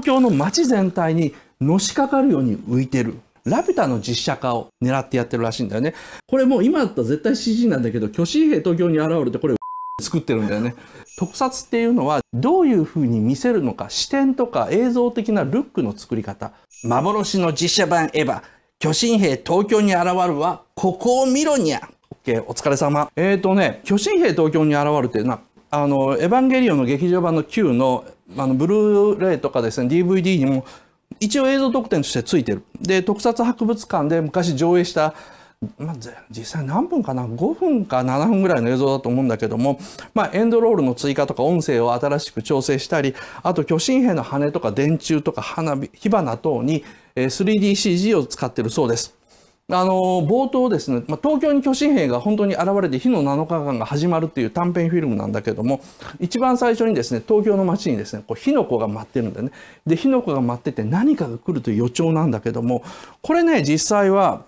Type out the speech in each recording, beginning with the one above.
プ教の街全体にのしかかるように浮いてる。ラピュタの実写化を狙ってやってるらしいんだよね。これもう今だったら絶対 CG なんだけど、巨神兵東京に現れてこれ 作ってるんだよね。特撮っていうのはどういう風に見せるのか、視点とか映像的なルックの作り方。幻の実写版エヴァ、巨神兵東京に現るは、ここを見ろにゃ。OK、お疲れ様。えっ、ー、とね、巨神兵東京に現るってな、あの、エヴァンゲリオンの劇場版の Q のあのブルーレイとかですね DVD にも一応映像特典としてついてるで特撮博物館で昔上映した、まあ、実際何分かな5分か7分ぐらいの映像だと思うんだけども、まあ、エンドロールの追加とか音声を新しく調整したりあと巨神兵の羽とか電柱とか花火火花等に 3DCG を使ってるそうです。あの冒頭ですね、ま東京に巨神兵が本当に現れて火の7日間が始まるっていう短編フィルムなんだけども一番最初にですね東京の街にですねこう火の粉が舞ってるんだよねで火の粉が舞ってて何かが来るという予兆なんだけどもこれね実際は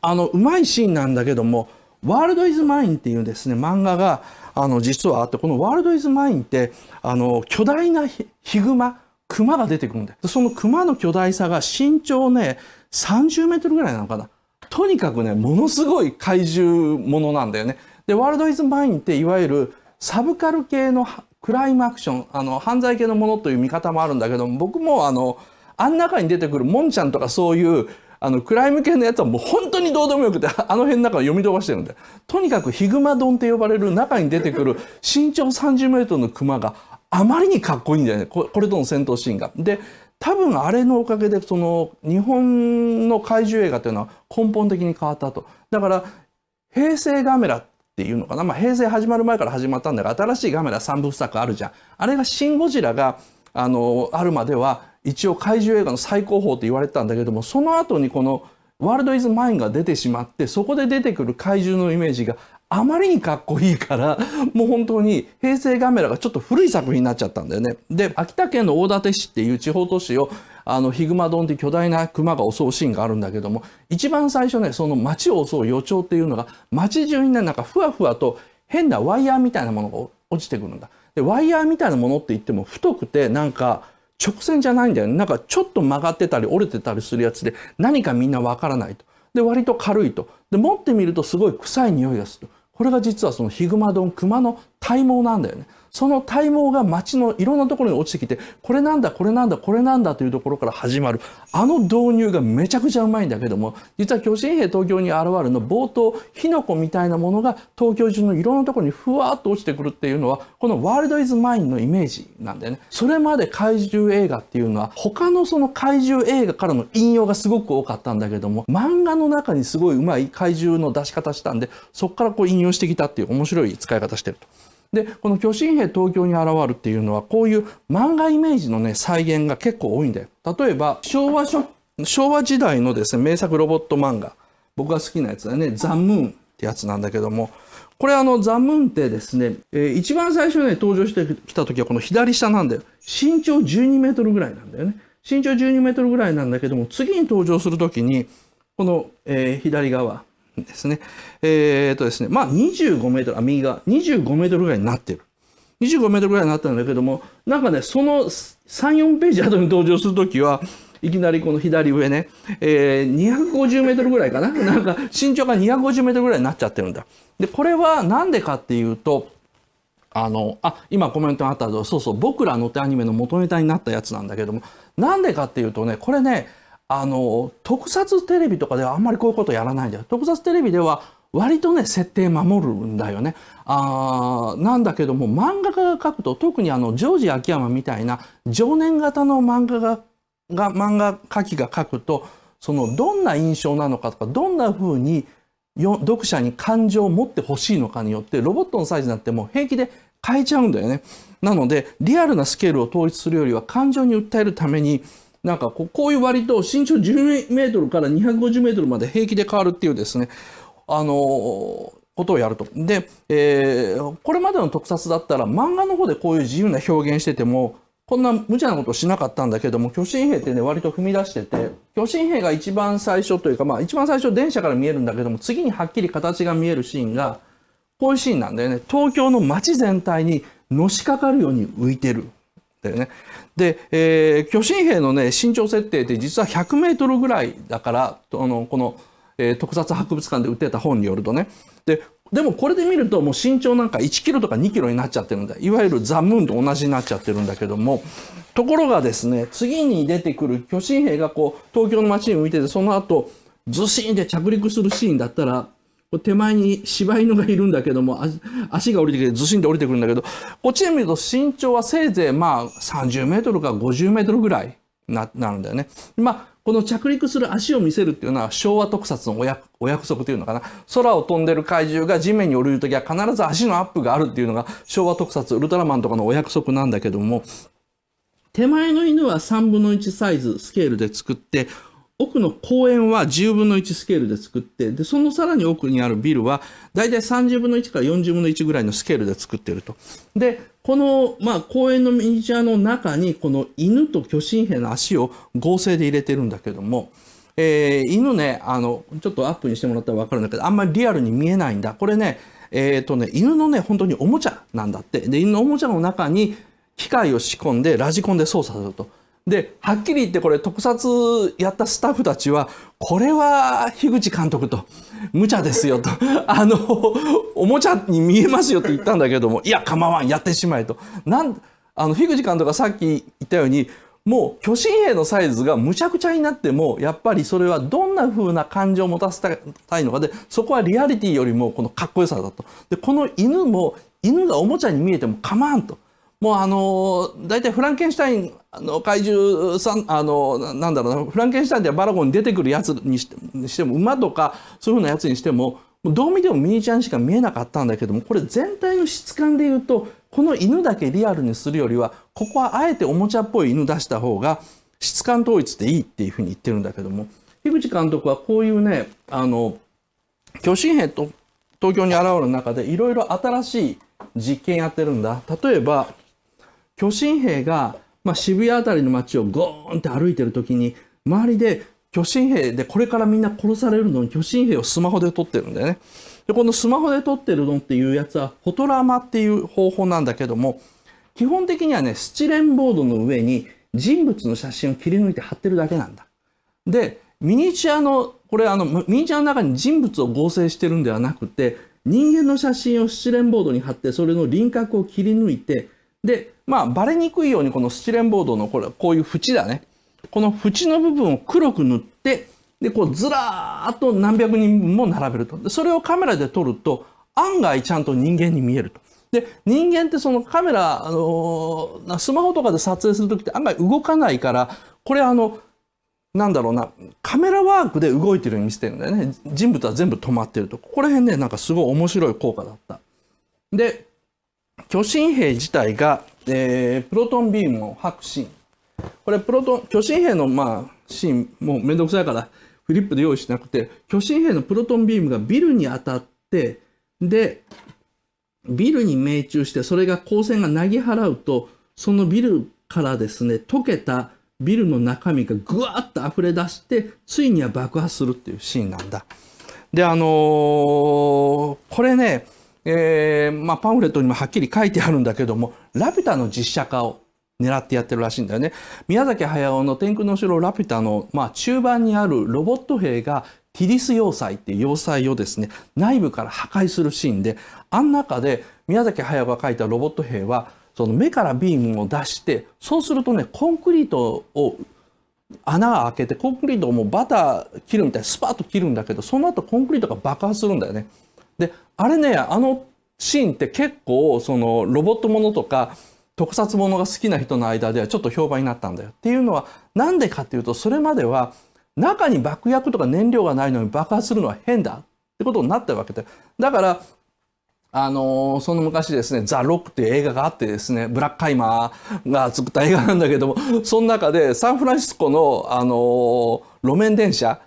あのうまいシーンなんだけども「ワールド・イズ・マイン」っていうですね漫画があの実はあってこの「ワールド・イズ・マイン」ってあの巨大なヒグマクマが出てくるんだよ。その熊の巨大さが身長ね30メートルぐらいなのかな。とにかくね、ものすごい怪獣ものなんだよね。で、ワールドイズマインっていわゆるサブカル系のクライムアクション、あの、犯罪系のものという見方もあるんだけども、僕もあの、あん中に出てくるもんちゃんとかそういう、あの、クライム系のやつはもう本当にどうでもよくて、あの辺の中を読み飛ばしてるんで。とにかくヒグマドンって呼ばれる中に出てくる身長30メートルのクマがあまりにかっこいいんだよね。これとの戦闘シーンが。で、多分あれのおかげでその日本の怪獣映画というのは根本的に変わったと。だから平成ガメラっていうのかな、まあ、平成始まる前から始まったんだが新しいガメラ3部作あるじゃん。あれが「シン・ゴジラが」あのあるまでは一応怪獣映画の最高峰と言われてたんだけどもその後にこの「ワールド・イズ・マイン」が出てしまってそこで出てくる怪獣のイメージがあまりにかっこいいから、もう本当に平成ガメラがちょっと古い作品になっちゃったんだよね。で、秋田県の大館市っていう地方都市を、あの、ヒグマ丼って巨大な熊が襲うシーンがあるんだけども、一番最初ね、その街を襲う予兆っていうのが、街中にね、なんかふわふわと変なワイヤーみたいなものが落ちてくるんだ。で、ワイヤーみたいなものって言っても太くて、なんか、直線じゃないんだよね。なんかちょっと曲がってたり折れてたりするやつで何かみんなわからないと。で、割と軽いと。で、持ってみるとすごい臭い匂いがすると。これが実はそのヒグマドンクマの体毛なんだよねその体毛が街のいろんなところに落ちてきて、これなんだ、これなんだ、これなんだというところから始まる。あの導入がめちゃくちゃうまいんだけども、実は巨人兵東京に現るの冒頭、火の粉みたいなものが東京中のいろんなところにふわっと落ちてくるっていうのは、このワールドイズマインのイメージなんだよね。それまで怪獣映画っていうのは、他のその怪獣映画からの引用がすごく多かったんだけども、漫画の中にすごいうまい怪獣の出し方したんで、そこからこう引用してきたっていう面白い使い方してると。で、この巨神兵東京に現るっていうのは、こういう漫画イメージのね、再現が結構多いんだよ。例えば、昭和初、昭和時代のですね、名作ロボット漫画。僕が好きなやつだね、ザ・ムーンってやつなんだけども、これあの、ザ・ムーンってですね、えー、一番最初に、ね、登場してきた時はこの左下なんだよ。身長12メートルぐらいなんだよね。身長12メートルぐらいなんだけども、次に登場する時に、この、えー、左側、ですね。えー、とですね、まあ25メートル、あ、右側、25メートルぐらいになってる。25メートルぐらいになっるんだけども、なんかね、その3、4ページ後に登場するときは、いきなりこの左上ね、えー、250メートルぐらいかな。なんか身長が250メートルぐらいになっちゃってるんだ。で、これはなんでかっていうと、あの、あ、今コメントあったぞ。そうそう、僕らの手アニメの元ネタになったやつなんだけども、なんでかっていうとね、これね、あの特撮テレビとかではあんまりこういうことやらないんだよ。特撮テレビでは割とね設定守るんだよね。あなんだけども漫画家が描くと特にあのジョージ秋山みたいな常年型の漫画がが漫画描きが描くとそのどんな印象なのかとかどんな風に読者に感情を持ってほしいのかによってロボットのサイズになっても平気で変えちゃうんだよね。なのでリアルなスケールを統一するよりは感情に訴えるためになんかこうこういう割と身長10メートルから250メートルまで平気で変わるっていうですね、あのーことをやると。で、えー、これまでの特撮だったら漫画の方でこういう自由な表現してても、こんな無茶なことしなかったんだけども、巨神兵ってね、割と踏み出してて、巨神兵が一番最初というか、まあ一番最初電車から見えるんだけども、次にはっきり形が見えるシーンが、こういうシーンなんだよね。東京の街全体にのしかかるように浮いてる。だよね。で、えー、巨神兵のね身長設定って実は100メートルぐらいだからあのこの、えー、特撮博物館で売ってた本によるとねででもこれで見るともう身長なんか1キロとか2キロになっちゃってるんだいわゆるザ・ムーンと同じになっちゃってるんだけどもところがですね次に出てくる巨神兵がこう東京の街に向いててその後ずしんで着陸するシーンだったら手前に柴犬がいるんだけども足が降りてきてずしんで降りてくるんだけどこっちで見ると身長はせいぜいまあ30メートルか50メートルぐらいななるんだよね。まあこの着陸する足を見せるっていうのは昭和特撮のお約束というのかな。空を飛んでる怪獣が地面に降りるときは必ず足のアップがあるっていうのが昭和特撮ウルトラマンとかのお約束なんだけども手前の犬は3分の1サイズスケールで作って奥の公園は10分の1スケールで作って、で、そのさらに奥にあるビルは、だいたい30分の1から40分の1ぐらいのスケールで作ってると。で、この、まあ、公園のミニチュアの中に、この犬と巨神兵の足を合成で入れてるんだけども、えー、犬ね、あの、ちょっとアップにしてもらったらわかるんだけど、あんまりリアルに見えないんだ。これね、えっ、ー、とね、犬のね、本当におもちゃなんだって。で、犬のおもちゃの中に機械を仕込んで、ラジコンで操作すると。ではっきり言ってこれ特撮やったスタッフたちはこれは樋口監督と無茶ですよと あのおもちゃに見えますよって言ったんだけどもいや構わんやってしまえとなんあの樋口監督がさっき言ったようにもう巨神兵のサイズがむちゃくちゃになってもやっぱりそれはどんな風な感情を持たせたいのかでそこはリアリティよりもこのかっこよさだとでこの犬も犬がおもちゃに見えても構わんともうあの大体フランケンシュタインの怪獣さんあのなんだろうなフランケンシュタインではバラゴンに出てくるやつにしても馬とかそういうふうなやつにしてもどう見てもミニチュアにしか見えなかったんだけどもこれ全体の質感で言うとこの犬だけリアルにするよりはここはあえておもちゃっぽい犬出した方が質感統一でいいっていうふうに言ってるんだけども樋口監督はこういうねあの巨神兵と東京に現れる中でいろいろ新しい実験やってるんだ。例えば巨神兵が、まあ、渋谷辺りの街をゴーンって歩いてる時に周りで巨神兵でこれからみんな殺されるのに巨神兵をスマホで撮ってるんだよね。でこのスマホで撮ってるのっていうやつはフォトラマっていう方法なんだけども基本的にはねスチレンボードの上に人物の写真を切り抜いて貼ってるだけなんだ。でミニチュアのこれあのミニチュアの中に人物を合成してるんではなくて人間の写真をスチレンボードに貼ってそれの輪郭を切り抜いてで、まあ、バレにくいようにこのスチレンボードのこれ、こういう縁だね。この縁の部分を黒く塗って、で、こうずらーっと何百人分も並べると。で、それをカメラで撮ると、案外ちゃんと人間に見えると。で、人間ってそのカメラ、あのー、スマホとかで撮影するときって案外動かないから、これあの、なんだろうな、カメラワークで動いてるように見せてるんだよね。人物は全部止まってると。ここら辺ね、なんかすごい面白い効果だった。で、巨神兵自体が、えー、プロトンビームを吐くシーン。これ、プロトン、巨神兵の、まあ、シーン、もうめんどくさいから、フリップで用意しなくて、巨神兵のプロトンビームがビルに当たって、で、ビルに命中して、それが光線がなぎ払うと、そのビルからですね、溶けたビルの中身がぐわっと溢れ出して、ついには爆破するっていうシーンなんだ。で、あのー、これね、えー、まあ、パンフレットにもはっきり書いてあるんだけども、ラピュタの実写化を狙ってやってるらしいんだよね。宮崎駿の天空の城ラピュタの、まあ、中盤にあるロボット兵がティリス要塞っていう要塞をですね、内部から破壊するシーンで、あん中で宮崎駿が書いたロボット兵は、その目からビームを出して、そうするとね、コンクリートを穴を開けて、コンクリートをもうバター切るみたいにスパッと切るんだけど、その後コンクリートが爆発するんだよね。で、あれね、あのシーンって結構、そのロボットものとか、特撮ものが好きな人の間ではちょっと評判になったんだよ。っていうのは、何でかっていうと、それまでは、中に爆薬とか燃料がないのに爆発するのは変だってことになってるわけで。だから、あのその昔ですね、ザ・ロックっていう映画があってですね、ブラックカイマーが作った映画なんだけども、その中でサンフランシスコの、あの路面電車、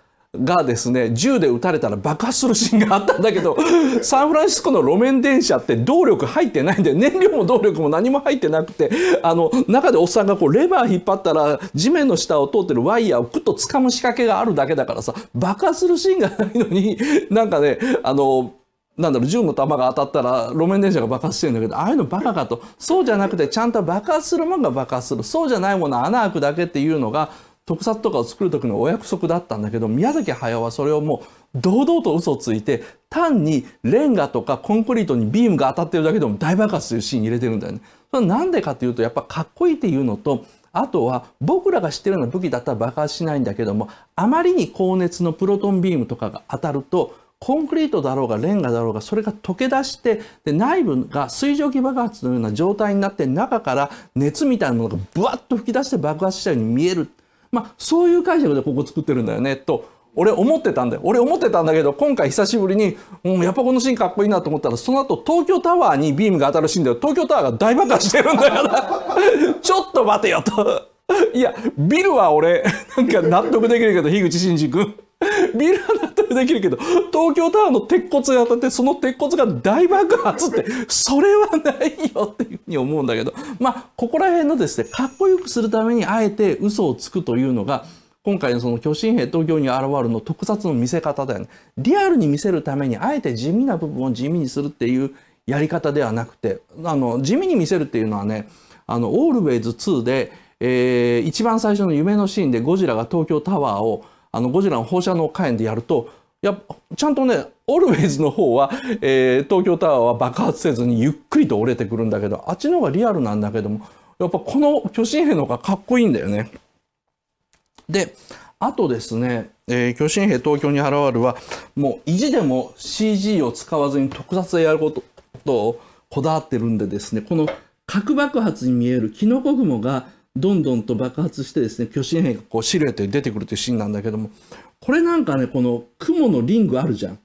がですね銃で撃たれたら爆発するシーンがあったんだけど サンフランシスコの路面電車って動力入ってないんで燃料も動力も何も入ってなくてあの中でおっさんがこうレバー引っ張ったら地面の下を通ってるワイヤーをくっと掴む仕掛けがあるだけだからさ爆発するシーンがないのになんかねあのなんだろう銃の弾が当たったら路面電車が爆発してるんだけどああいうのバカかとそうじゃなくてちゃんと爆発するもんが爆発するそうじゃないものは穴開くだけっていうのが特撮とかを作る時のお約束だったんだけど、宮崎駿はそれをもう堂々と嘘をついて、単にレンガとかコンクリートにビームが当たってるだけでも大爆発するシーン入れてるんだよね。それはなんでかっていうと、やっぱかっこいいっていうのと、あとは僕らが知ってるような武器だったら爆発しないんだけども、あまりに高熱のプロトンビームとかが当たると、コンクリートだろうがレンガだろうがそれが溶け出してで内部が水蒸気爆発のような状態になって中から熱みたいなものがぶわっと吹き出して爆発したように見える。まあ、そういう解釈でここ作ってるんだよねと俺思ってたんだよ俺思ってたんだけど今回久しぶりに、うん、やっぱこのシーンかっこいいなと思ったらその後東京タワーにビームが当たるシーンだよ東京タワーが大爆発してるんだから ちょっと待てよといやビルは俺なんか納得できるけど樋口真二君ビルはできるけど、東京タワーの鉄骨が当たって、その鉄骨が大爆発って、それはないよっていうふうに思うんだけど、まあ、ここら辺のですね、かっこよくするためにあえて嘘をつくというのが、今回のその巨神兵東京に現るの特撮の見せ方だよね。リアルに見せるために、あえて地味な部分を地味にするっていうやり方ではなくて、あの、地味に見せるっていうのはね、あの、オールウェイズ2で、えー、一番最初の夢のシーンでゴジラが東京タワーを、あの、ゴジラの放射能火炎でやると、やちゃんとねオルウェイズの方は、えー、東京タワーは爆発せずにゆっくりと折れてくるんだけどあっちの方がリアルなんだけどもやっぱこの巨神兵の方がかっこいいんだよね。であとですね、えー、巨神兵東京に現るはもう意地でも CG を使わずに特撮でやることをこだわってるんでですねこの核爆発に見えるキノコ雲がどんどんと爆発してですね、巨神兵がこうシルエットに出てくるというシーンなんだけども、これなんかね、この雲のリングあるじゃん。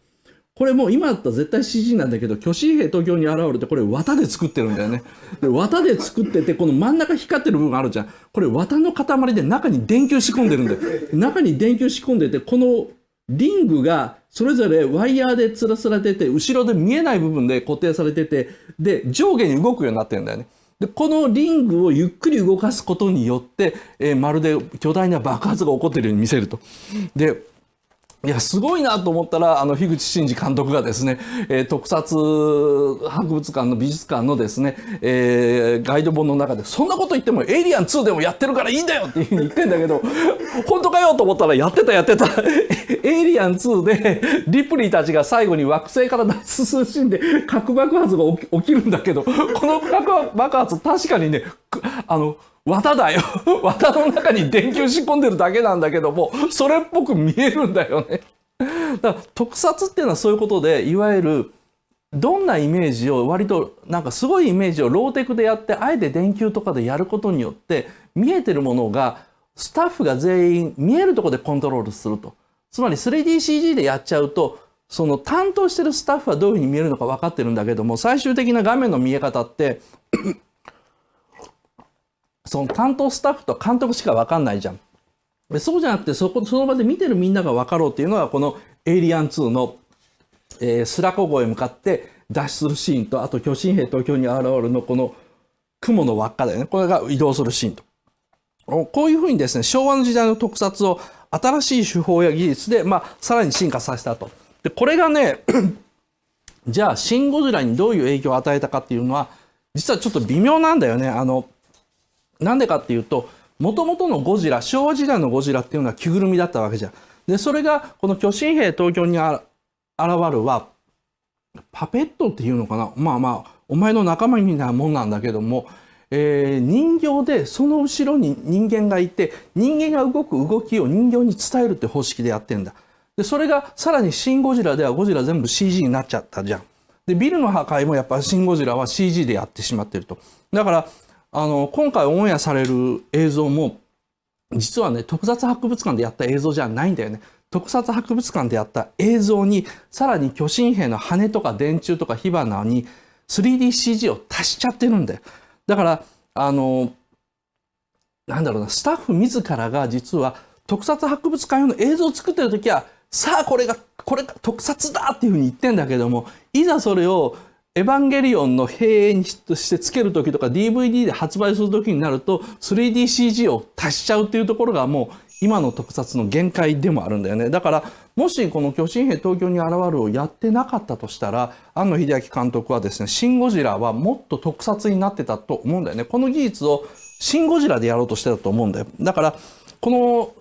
これもう今だったら絶対 CG なんだけど、巨神兵東京に現れて、これ綿で作ってるんだよね。で、綿で作ってて、この真ん中光ってる部分あるじゃん。これ綿の塊で中に電球仕込んでるんだよ。中に電球仕込んでて、このリングがそれぞれワイヤーでつらつら出て、後ろで見えない部分で固定されてて、で、上下に動くようになってるんだよね。でこのリングをゆっくり動かすことによって、えー、まるで巨大な爆発が起こっているように見せると。でいや、すごいなと思ったら、あの、樋口真嗣監督がですね、えー、特撮博物館の美術館のですね、えー、ガイド本の中で、そんなこと言ってもエイリアン2でもやってるからいいんだよっていうふうに言ってんだけど、本当かよと思ったら、やってたやってた。エイリアン2で、リプリーたちが最後に惑星から脱出するシーンで、核爆発が起きるんだけど、この核爆発確かにね、あの、綿だよ。綿の中に電球仕込んでるだけなんだけども、それっぽく見えるんだよね。だから特撮っていうのはそういうことで、いわゆるどんなイメージを割となんかすごいイメージをローテクでやってあえて電球とかでやることによって見えてるものがスタッフが全員見えるとこでコントロールするとつまり 3DCG でやっちゃうとその担当してるスタッフはどういうふうに見えるのか分かってるんだけども最終的な画面の見え方ってその担当スタッフと監督しかわかんないじゃん。そうじゃなくて、そこ、その場で見てるみんながわかろうっていうのが、このエイリアン2の、えー、スラコ号へ向かって脱出するシーンと、あと巨神兵東京に現るのこの雲の輪っかだよね。これが移動するシーンと。こういうふうにですね、昭和の時代の特撮を新しい手法や技術で、まあ、さらに進化させたと。で、これがね、じゃあ、シン・ゴジラにどういう影響を与えたかっていうのは、実はちょっと微妙なんだよね。あの、なんでかっていうと、もともとのゴジラ、昭和時代のゴジラっていうのは着ぐるみだったわけじゃん。で、それが、この巨神兵東京に現るは、パペットっていうのかなまあまあ、お前の仲間みたいなもんなんだけども、えー、人形でその後ろに人間がいて人間が動く動きを人形に伝えるって方式でやってんだでそれがさらに「シン・ゴジラ」ではゴジラ全部 CG になっちゃったじゃんでビルの破壊もやっぱ「シン・ゴジラ」は CG でやってしまってるとだからあの、今回オンエアされる映像も、実はね、特撮博物館でやった映像じゃないんだよね。特撮博物館でやった映像に、さらに巨神兵の羽とか電柱とか火花に 3DCG を足しちゃってるんだよ。だから、あの、なんだろうな、スタッフ自らが実は特撮博物館用の映像を作ってる時は、さあこれが、これが特撮だっていうふうに言ってんだけども、いざそれをエヴァンゲリオンの閉園としてつける時とか DVD で発売する時になると 3DCG を足しちゃうっていうところがもう今の特撮の限界でもあるんだよね。だからもしこの巨神兵東京に現るをやってなかったとしたら庵野秀明監督はですね「シン・ゴジラ」はもっと特撮になってたと思うんだよね。この技術をシン・ゴジラでやろうとしてたと思うんだよ。だからこ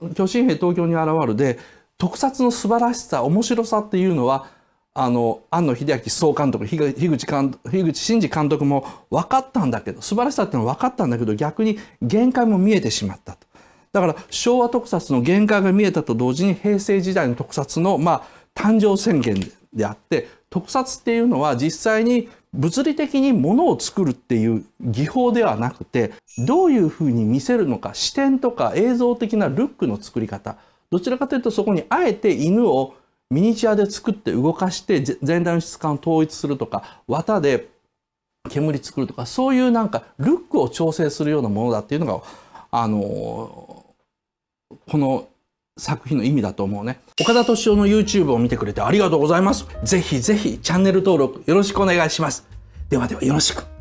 の巨神兵東京に現るで特撮の素晴らしさ面白さっていうのはあの庵野秀明総監督樋口監樋口真嗣監督も分かったんだけど素晴らしさっていうのは分かったんだけど逆に限界も見えてしまったと。だから昭和特撮の限界が見えたと同時に平成時代の特撮のまあ誕生宣言であって特撮っていうのは実際に物理的にものを作るっていう技法ではなくてどういうふうに見せるのか視点とか映像的なルックの作り方どちらかというとそこにあえて犬をミニチュアで作って動かして全体の質感を統一するとか、綿で煙作るとか、そういうなんかルックを調整するようなものだっていうのが、あのこの作品の意味だと思うね。岡田敏夫の YouTube を見てくれてありがとうございます。ぜひぜひチャンネル登録よろしくお願いします。ではではよろしく。